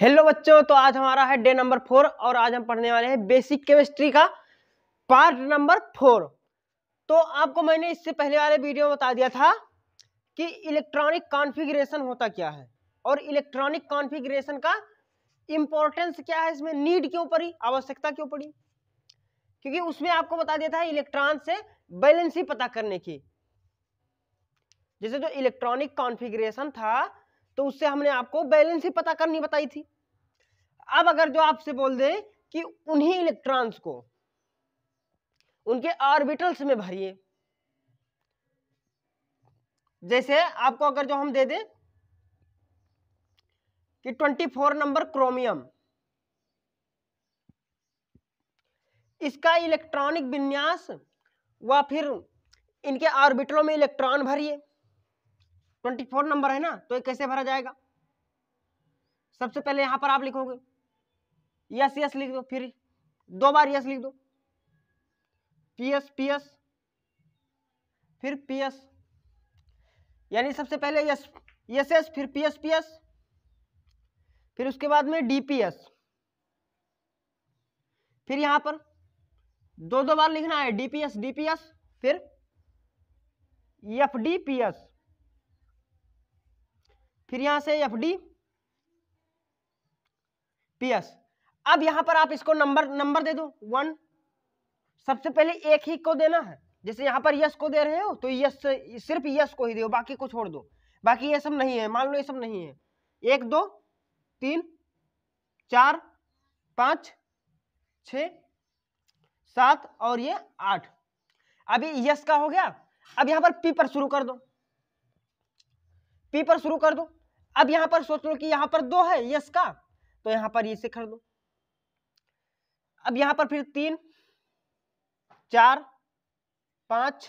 hello बच्चों तो आज हमारा है डे नंबर फोर और आज हम पढ़ने वाले हैं बेसिक केमिस्ट्री का पार्ट नंबर फोर तो आपको मैंने इससे पहले वाले वीडियो में बता दिया था कि इलेक्ट्रॉनिक कॉन्फ़िगरेशन होता क्या है और इलेक्ट्रॉनिक कॉन्फ़िगरेशन का इम्पोर्टेंस क्या है इसमें नीड क्यों पड़ी आवश्यकता क्यों पड़ी क्योंकि उसमें आपको बता दिया था इलेक्ट्रॉन से बैलेंस ही पता करने की जैसे जो इलेक्ट्रॉनिक कॉन्फिग्रेशन था तो उससे हमने आपको बैलेंस ही पता करनी बताई थी अब अगर जो आपसे बोल दे कि उन्हीं इलेक्ट्रॉन्स को उनके ऑर्बिटल्स में भरिए जैसे आपको अगर जो हम दे दें कि 24 नंबर क्रोमियम इसका इलेक्ट्रॉनिक विन्यास व फिर इनके ऑर्बिटलों में इलेक्ट्रॉन भरिए ट्वेंटी फोर नंबर है ना तो ये कैसे भरा जाएगा सबसे पहले यहाँ पर आप लिखोगे यस यस लिख दो फिर दो बार यस लिख दो पीएस पीएस फिर पीएस यानी सबसे पहले यस यस एस फिर पीएस पीएस फिर उसके बाद में डीपीएस फिर यहां पर दो दो बार लिखना है डीपीएस डीपीएस फिर एफ डी पी एस फिर यहां से एफ डी पी एस अब यहां पर आप इसको नंबर नंबर दे दो वन सबसे पहले एक ही को देना है जैसे यहां पर यस को दे रहे हो तो यस सिर्फ यस को ही दो बाकी को छोड़ दो बाकी ये सब नहीं है मान लो ये सब नहीं है एक दो तीन चार पांच छ सात और ये आठ अभी यस का हो गया अब यहां पर पी पर शुरू कर दो पी पर शुरू कर दो अब यहां पर सोच लो कि यहां पर दो है यस का तो यहां पर इसे कर दो अब यहां पर फिर तीन चार पांच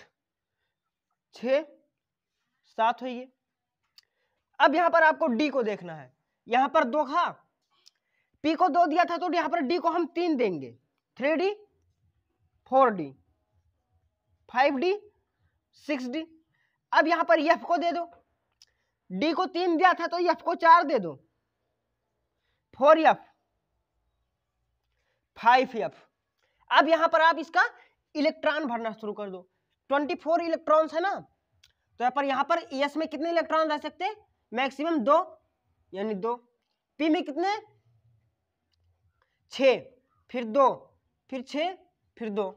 छ सात हो ये अब यहां पर आपको डी को देखना है यहां पर दो खा पी को दो दिया था तो यहां पर डी को हम तीन देंगे three D four D five D six D अब यहां पर एफ को दे दो डी को तीन दिया था तो एफ को चार दे दो फोर एफ फाइव एफ अब यहां पर आप इसका इलेक्ट्रॉन भरना शुरू कर दो ट्वेंटी फोर इलेक्ट्रॉन्स है ना तो यहां पर यहां पर एस में कितने इलेक्ट्रॉन रह सकते मैक्सिमम दो यानी दो पी में कितने छ फिर दो फिर छ फिर दो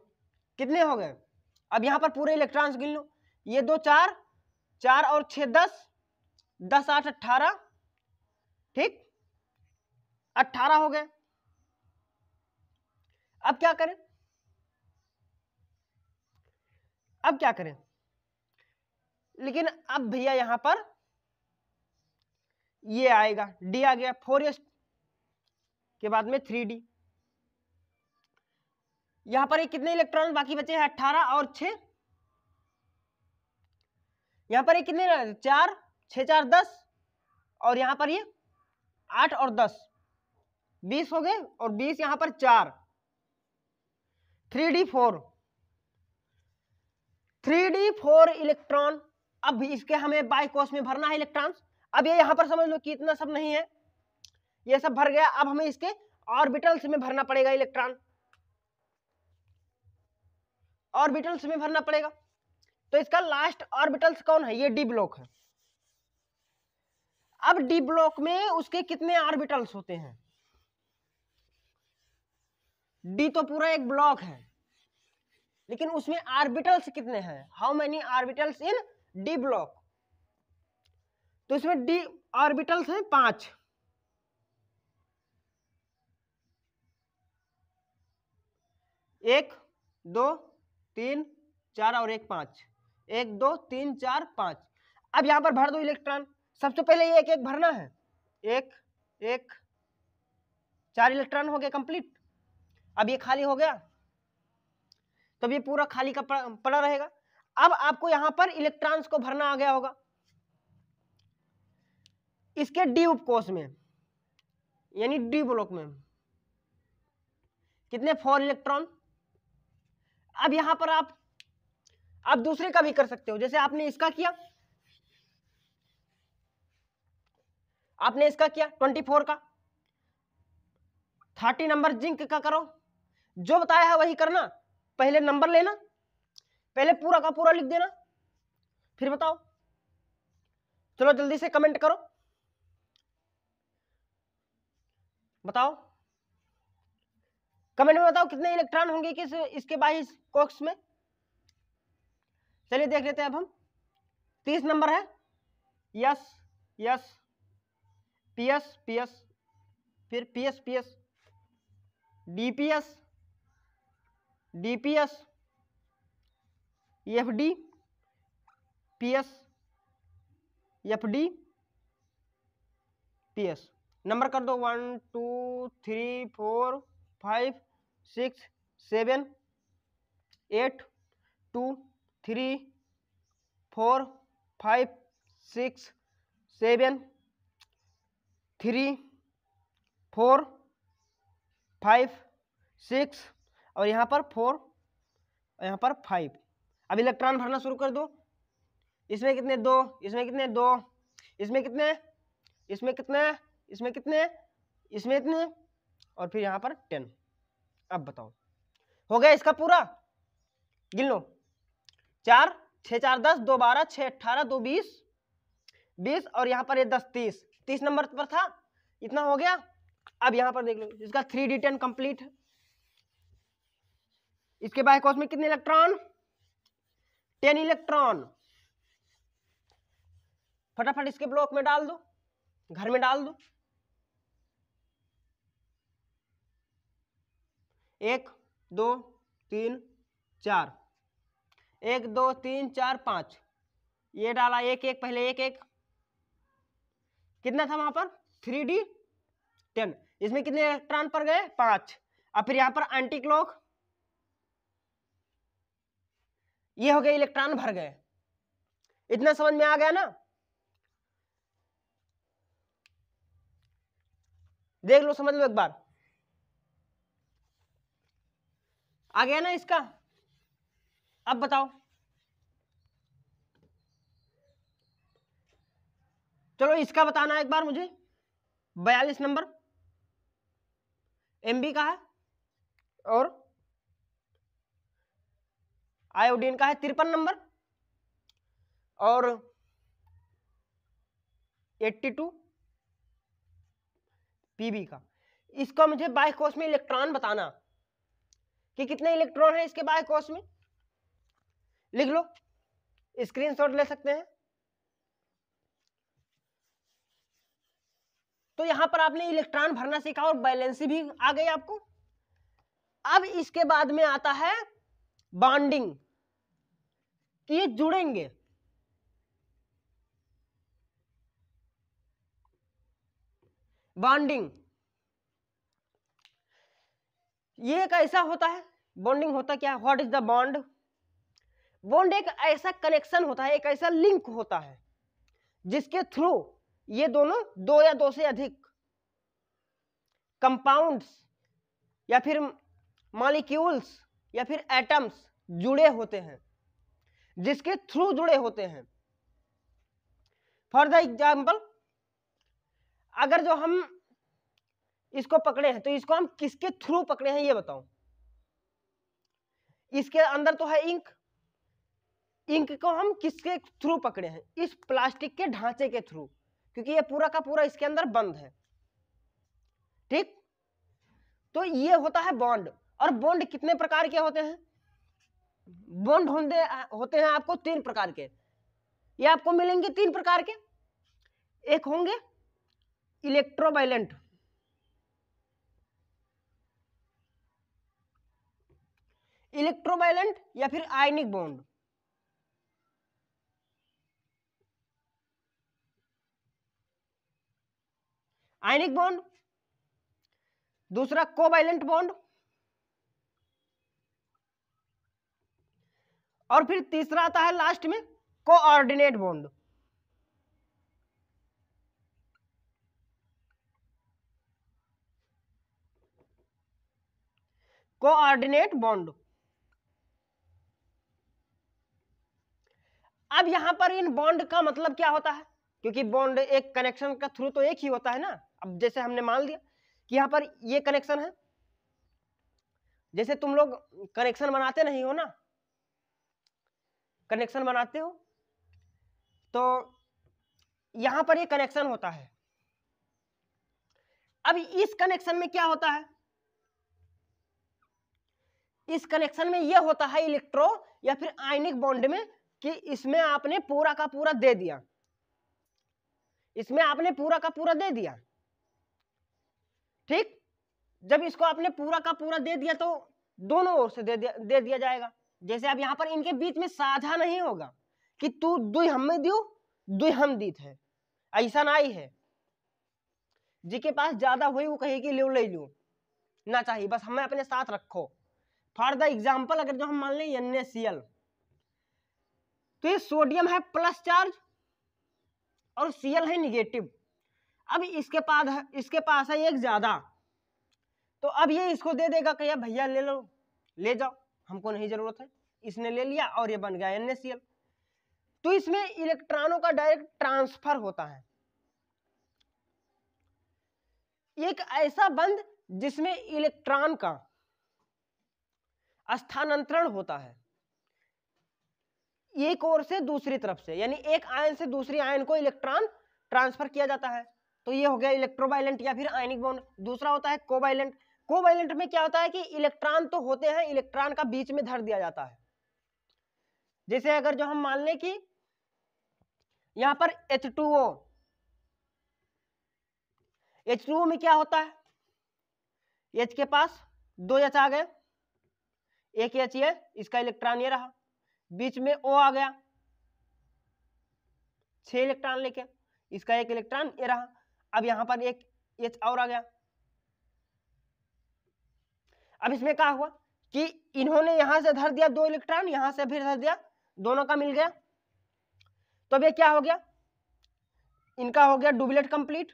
कितने हो गए अब यहां पर पूरे इलेक्ट्रॉन्स गिन लो ये दो चार चार और छह दस दस आठ अट्ठारह ठीक अट्ठारह हो गए अब क्या करें अब क्या करें लेकिन अब भैया यहां पर ये आएगा डी आ गया फोर एस के बाद में थ्री डी यहां पर ये कितने इलेक्ट्रॉन बाकी बचे हैं अट्ठारह और छ यहां पर ये कितने चार छः चार दस और यहाँ पर ये आठ और दस बीस हो गए और बीस यहाँ पर चार three D four three D four electron अब इसके हमें बाइकोस में भरना है इलेक्ट्रॉन्स अब ये यहाँ पर समझ लो कि इतना सब नहीं है ये सब भर गया अब हमें इसके ऑर्बिटल्स में भरना पड़ेगा इलेक्ट्रॉन ऑर्बिटल्स में भरना पड़ेगा तो इसका लास्ट ऑर्बिटल्स कौन है ये डी ब्लॉक है अब डी ब्लॉक में उसके कितने ऑर्बिटल्स होते हैं डी तो पूरा एक ब्लॉक है लेकिन उसमें ऑर्बिटल्स कितने हैं how many orbitals in D block तो इसमें डी ऑर्बिटल्स हैं पांच एक दो तीन चार और एक पांच एक दो तीन चार पांच अब यहां पर भर दो इलेक्ट्रॉन सबसे पहले ये एक एक भरना है एक एक चार इलेक्ट्रॉन हो गए कंप्लीट अब ये खाली हो गया तो ये पूरा खाली का पड़ा रहेगा अब आपको यहां पर इलेक्ट्रॉन्स को भरना आ गया होगा इसके डी उपकोष में यानी डी ब्लॉक में कितने फोर इलेक्ट्रॉन अब यहां पर आप आप दूसरे का भी कर सकते हो जैसे आपने इसका किया आपने इसका किया ट्वेंटी फोर का थर्टी नंबर जिंक का करो जो बताया है वही करना पहले नंबर लेना पहले पूरा का पूरा लिख देना फिर बताओ चलो जल्दी से कमेंट करो बताओ कमेंट में बताओ कितने इलेक्ट्रॉन होंगे किस इसके बाईस कॉक्स में चलिए देख लेते हैं अब हम तीस नंबर है यस यस पीएस पीएस फिर PS PS DPS DPS FD PS FD PS number कर दो one two three four five six seven eight two three four five six seven three four five six और यहाँ पर four और यहाँ पर five अब इलेक्ट्रॉन भरना शुरू कर दो इसमें कितने दो इसमें कितने दो इसमें कितने इसमें कितने इसमें कितने इसमें इतने और फिर यहाँ पर टेन अब बताओ हो गया इसका पूरा गिन लो चार छः चार दस दो बारह छः अट्ठारह दो बीस बीस और यहाँ पर ये दस तीस तीस नंबर पर था इतना हो गया अब यहां पर देख लो इसका थ्री डी टेन कंप्लीट इसके बायकोस में कितने इलेक्ट्रॉन टेन इलेक्ट्रॉन फटाफट इसके ब्लॉक में डाल दो घर में डाल दो एक दो तीन चार एक दो तीन चार पांच ये डाला एक एक पहले एक एक कितना था वहां पर थ्री डी टेन इसमें कितने इलेक्ट्रॉन पर गए पांच और फिर यहां पर एंटी क्लॉक ये हो गए इलेक्ट्रॉन भर गए इतना समझ में आ गया ना देख लो समझ लो एक बार आ गया ना इसका अब बताओ चलो इसका बताना एक बार मुझे बयालीस नंबर एम बी का है और आयोडीन का है तिरपन नंबर और एट्टी टू पीबी का इसका मुझे बाह्य कोष में इलेक्ट्रॉन बताना कि कितने इलेक्ट्रॉन है इसके बाह्य कोष में लिख लो स्क्रीनशॉट ले सकते हैं तो यहां पर आपने इलेक्ट्रॉन भरना सीखा और बैलेंसी भी आ गई आपको अब इसके बाद में आता है बॉन्डिंग कि ये जुड़ेंगे बॉन्डिंग ये एक ऐसा होता है बॉन्डिंग होता क्या है what is the bond bond एक ऐसा कनेक्शन होता है एक ऐसा लिंक होता है जिसके थ्रू ये दोनों दो या दो से अधिक कंपाउंड्स या फिर मॉलिक्यूल्स या फिर एटम्स जुड़े होते हैं जिसके थ्रू जुड़े होते हैं फॉर द एग्जाम्पल अगर जो हम इसको पकड़े हैं तो इसको हम किसके थ्रू पकड़े हैं ये बताओ इसके अंदर तो है इंक इंक को हम किसके थ्रू पकड़े हैं इस प्लास्टिक के ढांचे के थ्रू क्योंकि ये पूरा का पूरा इसके अंदर बंद है ठीक तो ये होता है बॉन्ड और बॉन्ड कितने प्रकार के होते हैं बॉन्ड होते होते हैं आपको तीन प्रकार के ये आपको मिलेंगे तीन प्रकार के एक होंगे इलेक्ट्रोवायलेंट इलेक्ट्रोवायलेंट या फिर आयनिक बॉन्ड आयनिक बॉन्ड दूसरा कोवाइलेंट बॉन्ड और फिर तीसरा आता है लास्ट में कोऑर्डिनेट बॉन्ड कोऑर्डिनेट बॉन्ड अब यहां पर इन बॉन्ड का मतलब क्या होता है क्योंकि बॉन्ड एक कनेक्शन का थ्रू तो एक ही होता है ना अब जैसे हमने मान लिया कि यहाँ पर ये कनेक्शन है जैसे तुम लोग कनेक्शन बनाते नहीं हो ना कनेक्शन बनाते हो तो यहां पर ये कनेक्शन होता है अब इस कनेक्शन में क्या होता है इस कनेक्शन में यह होता है इलेक्ट्रो या फिर आयनिक बॉन्ड में कि इसमें आपने पूरा का पूरा दे दिया इसमें आपने पूरा का पूरा दे दिया ठीक जब इसको आपने पूरा का पूरा दे दिया तो दोनों ओर से दे दिया दे दिया जाएगा जैसे अब यहाँ पर इनके बीच में साझा नहीं होगा कि तू दुई हमें दियो दुई हम दीत है ऐसा ना ही है जिसके पास ज्यादा हुई वो कहेगी लो ले लो ना चाहिए बस हमें अपने साथ रखो फॉर द एग्जाम्पल अगर जो हम मान लें एन ए सी एल तो ये सोडियम है प्लस चार्ज और सीएल है निगेटिव अब इसके पास है इसके पास है एक ज़्यादा तो अब ये इसको दे देगा कि भैया ले लो ले जाओ हमको नहीं ज़रूरत है इसने ले लिया और ये बन गया एन तो इसमें इलेक्ट्रॉनों का डायरेक्ट ट्रांसफर होता है एक ऐसा बंद जिसमें इलेक्ट्रॉन का स्थानांतरण होता है एक ओर से दूसरी तरफ से यानी एक आयन से दूसरी आयन को इलेक्ट्रॉन ट्रांसफर किया जाता है तो ये हो गया इलेक्ट्रोवायलेंट या फिर आयनिक बॉन्ड दूसरा होता है कोवायलेंट कोवायलेंट में क्या होता है कि इलेक्ट्रॉन तो होते हैं इलेक्ट्रॉन का बीच में धर दिया जाता है जैसे अगर जो हम मान लें कि यहां पर H H two O two O में क्या होता है एच के पास दो एच आ गए एक एच ये इसका इलेक्ट्रॉन ये रहा बीच में ओ आ गया छह इलेक्ट्रॉन लेके इसका एक इलेक्ट्रॉन ये रहा अब यहां पर एक एच और आ गया अब इसमें क्या हुआ कि इन्होंने यहां से धर दिया दो इलेक्ट्रॉन यहां से फिर धर दिया दोनों का मिल गया तो अब ये क्या हो गया इनका हो गया डुबलेट कंप्लीट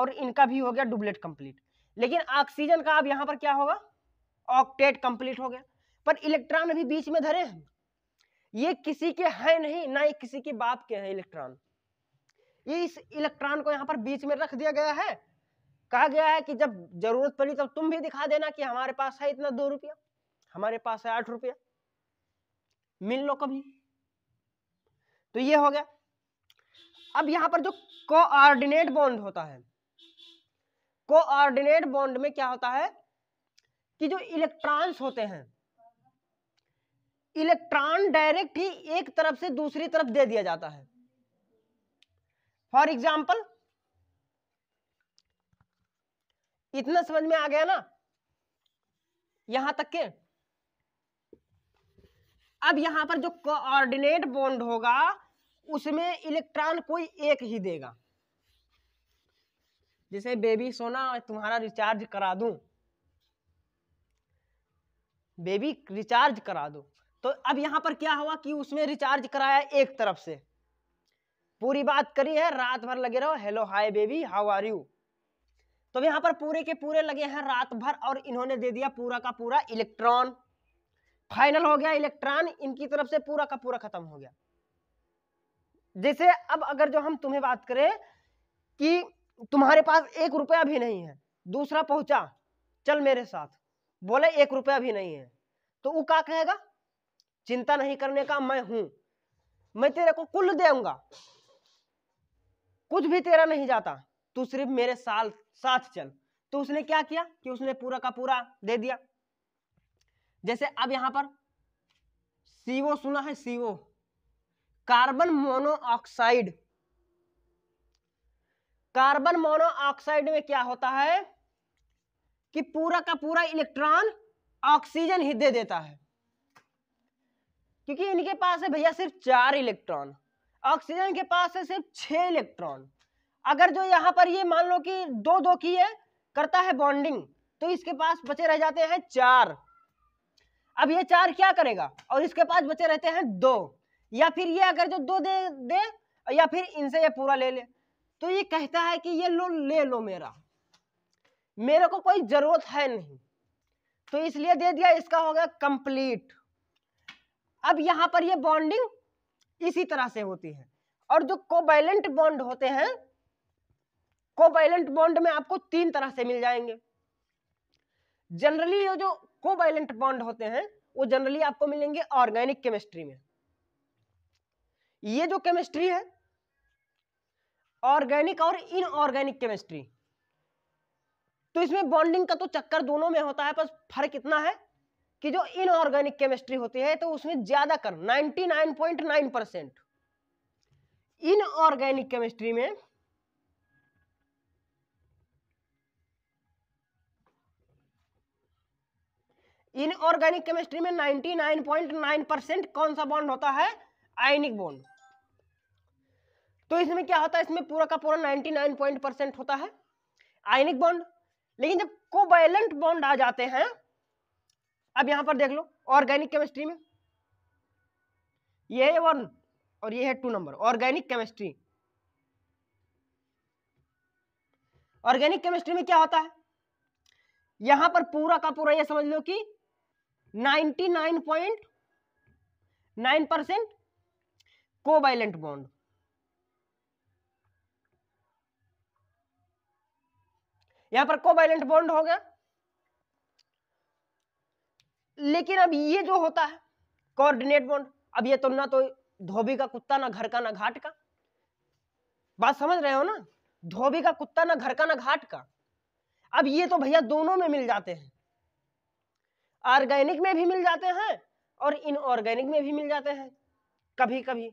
और इनका भी हो गया डुबलेट कंप्लीट लेकिन ऑक्सीजन का अब यहां पर क्या होगा ऑक्टेट कंप्लीट हो गया पर इलेक्ट्रॉन अभी बीच में धरे हैं ये किसी के हैं नहीं ना ये किसी के बाप के हैं इलेक्ट्रॉन ये इस इलेक्ट्रॉन को यहाँ पर बीच में रख दिया गया है कहा गया है कि जब जरूरत पड़ी तब तुम भी दिखा देना कि हमारे पास है इतना दो रुपया हमारे पास है आठ रुपया मिल लो कभी तो ये हो गया अब यहां पर जो कोऑर्डिनेट बॉन्ड होता है कोऑर्डिनेट बॉन्ड में क्या होता है कि जो इलेक्ट्रॉन्स होते हैं इलेक्ट्रॉन डायरेक्ट ही एक तरफ से दूसरी तरफ दे दिया जाता है फॉर एग्जाम्पल इतना समझ में आ गया ना यहां तक के अब यहां पर जो कोऑर्डिनेट बॉन्ड होगा उसमें इलेक्ट्रॉन कोई एक ही देगा जैसे बेबी सोना तुम्हारा रिचार्ज करा दूं बेबी रिचार्ज करा दो तो अब यहां पर क्या हुआ कि उसमें रिचार्ज कराया एक तरफ से पूरी बात करी है रात भर लगे रहो hello hi baby how are you तो यहां पर पूरे के पूरे लगे हैं रात भर और इन्होंने दे दिया पूरा का पूरा इलेक्ट्रॉन फाइनल हो गया इलेक्ट्रॉन इनकी तरफ से पूरा का पूरा खत्म हो गया जैसे अब अगर जो हम तुम्हें बात करें कि तुम्हारे पास एक रुपया भी नहीं है दूसरा पहुंचा चल मेरे साथ बोले एक रुपया भी नहीं है तो वो क्या कहेगा चिंता नहीं करने का मैं हूं मैं तेरे को कुल दूंगा कुछ भी तेरा नहीं जाता तू सिर्फ मेरे साल साथ चल तो उसने क्या किया कि उसने पूरा का पूरा दे दिया जैसे अब यहां पर सीओ सुना है CO carbon monoxide carbon monoxide में क्या होता है कि पूरा का पूरा इलेक्ट्रॉन ऑक्सीजन ही दे देता है क्योंकि इनके पास है भैया सिर्फ चार इलेक्ट्रॉन ऑक्सीजन के पास है सिर्फ छह इलेक्ट्रॉन अगर जो यहाँ पर ये मान लो कि दो दो की है करता है बॉन्डिंग तो इसके पास बचे रह जाते हैं चार अब ये चार क्या करेगा और इसके पास बचे रहते हैं दो या फिर ये अगर जो दो दे दे या फिर इनसे ये पूरा ले ले तो ये कहता है कि ये लो ले लो मेरा मेरे को कोई जरूरत है नहीं तो इसलिए दे दिया इसका हो गया कंप्लीट अब यहां पर ये बॉन्डिंग इसी तरह से होती है और जो कोवैलेंट बॉन्ड होते हैं कोवैलेंट बॉन्ड में आपको तीन तरह से मिल जाएंगे जनरली ये जो कोवैलेंट बॉन्ड होते हैं वो जनरली आपको मिलेंगे ऑर्गेनिक केमिस्ट्री में ये जो केमिस्ट्री है ऑर्गेनिक और इनऑर्गेनिक केमिस्ट्री तो इसमें बॉन्डिंग का तो चक्कर दोनों में होता है बस फर्क इतना है कि जो इनऑर्गेनिक केमिस्ट्री होती है तो उसमें ज्यादा कर 99.9 परसेंट इनऑर्गेनिक केमिस्ट्री में इनऑर्गेनिक केमिस्ट्री में 99.9 परसेंट कौन सा बॉन्ड होता है आयनिक बॉन्ड तो इसमें क्या होता है इसमें पूरा का पूरा 99 पॉइंट परसेंट होता है आयनिक बॉन्ड लेकिन जब कोवैलेंट बॉन्ड आ जाते हैं अब यहां पर देख लो ऑर्गेनिक केमिस्ट्री में ये है वन और ये है two number organic chemistry organic chemistry में क्या होता है यहां पर पूरा का पूरा ये समझ लो कि 99.9 परसेंट कोवाइलेंट बॉन्ड यहां पर कोवाइलेंट बॉन्ड हो गया लेकिन अब ये जो होता है कोऑर्डिनेट बॉन्ड अब ये तो ना तो धोबी का कुत्ता ना घर का ना घाट का बात समझ रहे हो ना धोबी का कुत्ता ना घर का ना घाट का अब ये तो भैया दोनों में मिल जाते हैं ऑर्गेनिक में भी मिल जाते हैं और इनऑर्गेनिक में भी मिल जाते हैं कभी कभी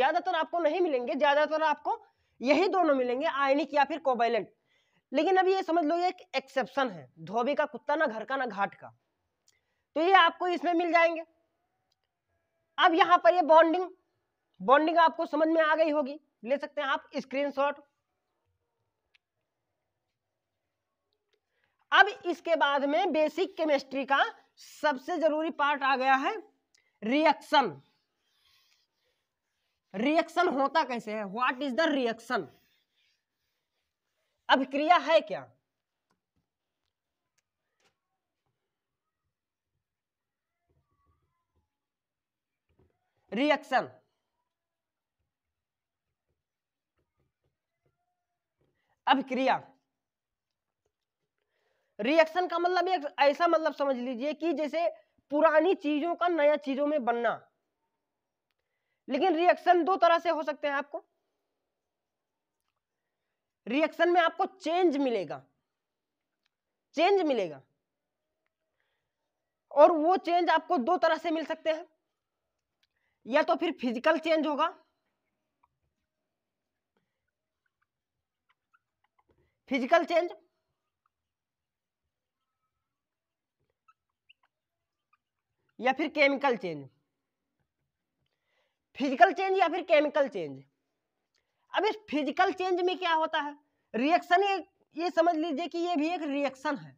ज्यादातर आपको नहीं मिलेंगे ज्यादातर आपको यही दोनों मिलेंगे आयनिक या फिर कोवेलेंट लेकिन अभी ये समझ लो ये एक एक्सेप्शन है धोबी का कुत्ता ना घर का ना घाट का तो ये आपको इसमें मिल जाएंगे अब यहां पर ये बॉन्डिंग बॉन्डिंग आपको समझ में आ गई होगी ले सकते हैं आप स्क्रीनशॉट अब इसके बाद में बेसिक केमिस्ट्री का सबसे जरूरी पार्ट आ गया है रिएक्शन रिएक्शन होता कैसे है व्हाट इज द रिएक्शन अभिक्रिया है क्या रिएक्शन अभिक्रिया रिएक्शन का मतलब एक ऐसा मतलब समझ लीजिए कि जैसे पुरानी चीजों का नया चीजों में बनना लेकिन रिएक्शन दो तरह से हो सकते हैं आपको रिएक्शन में आपको चेंज मिलेगा चेंज मिलेगा और वो चेंज आपको दो तरह से मिल सकते हैं या तो फिर फिजिकल चेंज होगा फिजिकल चेंज या फिर केमिकल चेंज फिजिकल चेंज या फिर केमिकल चेंज अब इस फिजिकल चेंज में क्या होता है रिएक्शन ये, ये समझ लीजिए कि ये भी एक रिएक्शन है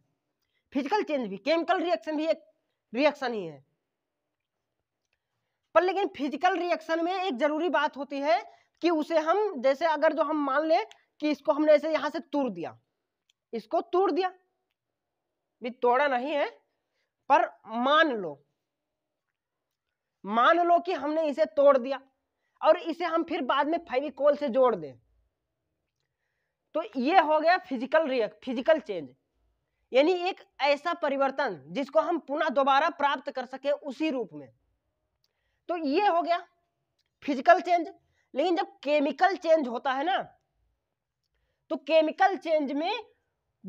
फिजिकल चेंज भी केमिकल रिएक्शन भी एक रिएक्शन ही है पर लेकिन फिजिकल रिएक्शन में एक जरूरी बात होती है कि उसे हम जैसे अगर जो हम मान ले कि इसको हमने ऐसे यहां से तोड़ दिया इसको तोड़ दिया भी तोड़ा नहीं है पर मान लो मान लो कि हमने इसे तोड़ दिया और इसे हम फिर बाद में फाइविकोल से जोड़ दें तो ये हो गया फिजिकल रिएक्ट फिजिकल चेंज यानी एक ऐसा परिवर्तन जिसको हम पुनः दोबारा प्राप्त कर सके उसी रूप में तो ये हो गया फिजिकल चेंज लेकिन जब केमिकल चेंज होता है ना तो केमिकल चेंज में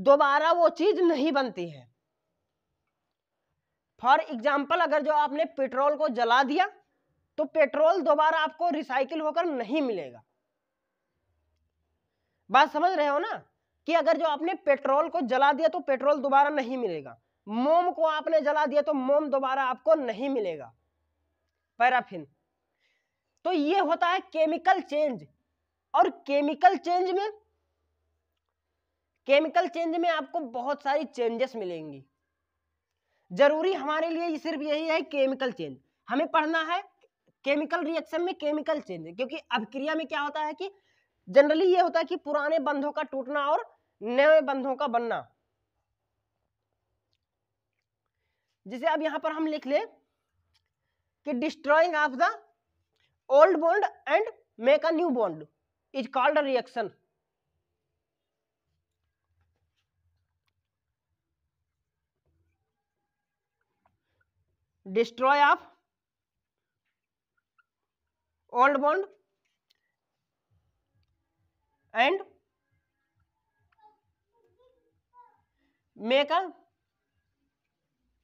दोबारा वो चीज नहीं बनती है फॉर एग्जाम्पल अगर जो आपने पेट्रोल को जला दिया तो पेट्रोल दोबारा आपको रिसाइकिल होकर नहीं मिलेगा बात समझ रहे हो ना कि अगर जो आपने पेट्रोल को जला दिया तो पेट्रोल दोबारा नहीं मिलेगा मोम को आपने जला दिया तो मोम दोबारा आपको नहीं मिलेगा पैराफिन तो ये होता है केमिकल चेंज और केमिकल चेंज में केमिकल चेंज में आपको बहुत सारी चेंजेस मिलेंगी जरूरी हमारे लिए सिर्फ यही है केमिकल चेंज हमें पढ़ना है केमिकल रिएक्शन में केमिकल चेंज क्योंकि अभिक्रिया में क्या होता है कि जनरली ये होता है कि पुराने बंधों का टूटना और नए बंधों का बनना जिसे अब यहां पर हम लिख ले कि destroying of the old bond and make a new bond is called a reaction destroy of old bond and make a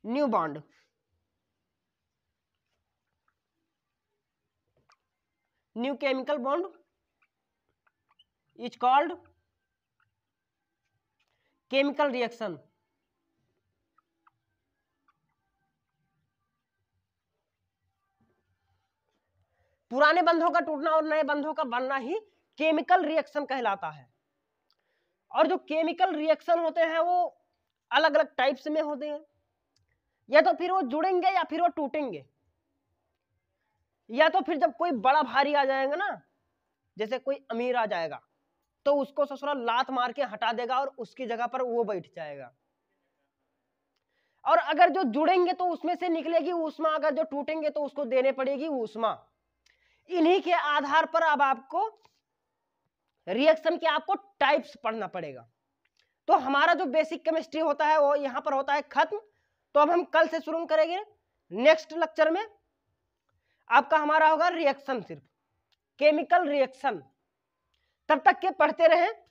new bond new chemical bond is called chemical reaction पुराने बंधों का टूटना और नए बंधों का बनना ही केमिकल रिएक्शन कहलाता है और जो केमिकल रिएक्शन होते हैं वो अलग अलग टाइप्स में होते हैं या तो फिर वो जुड़ेंगे या फिर वो टूटेंगे या तो फिर जब कोई बड़ा भारी आ जाएगा ना जैसे कोई अमीर आ जाएगा तो उसको ससुराल लात मार के हटा देगा और उसकी जगह पर वो बैठ जाएगा और अगर जो जुड़ेंगे तो उसमें से निकलेगी उष्मा अगर जो टूटेंगे तो उसको देने पड़ेगी उष्मा इन्हीं के आधार पर अब आपको रिएक्शन के आपको टाइप्स पढ़ना पड़ेगा तो हमारा जो बेसिक केमिस्ट्री होता है वो यहां पर होता है खत्म तो अब हम कल से शुरू करेंगे नेक्स्ट लेक्चर में आपका हमारा होगा रिएक्शन सिर्फ केमिकल रिएक्शन तब तक के पढ़ते रहें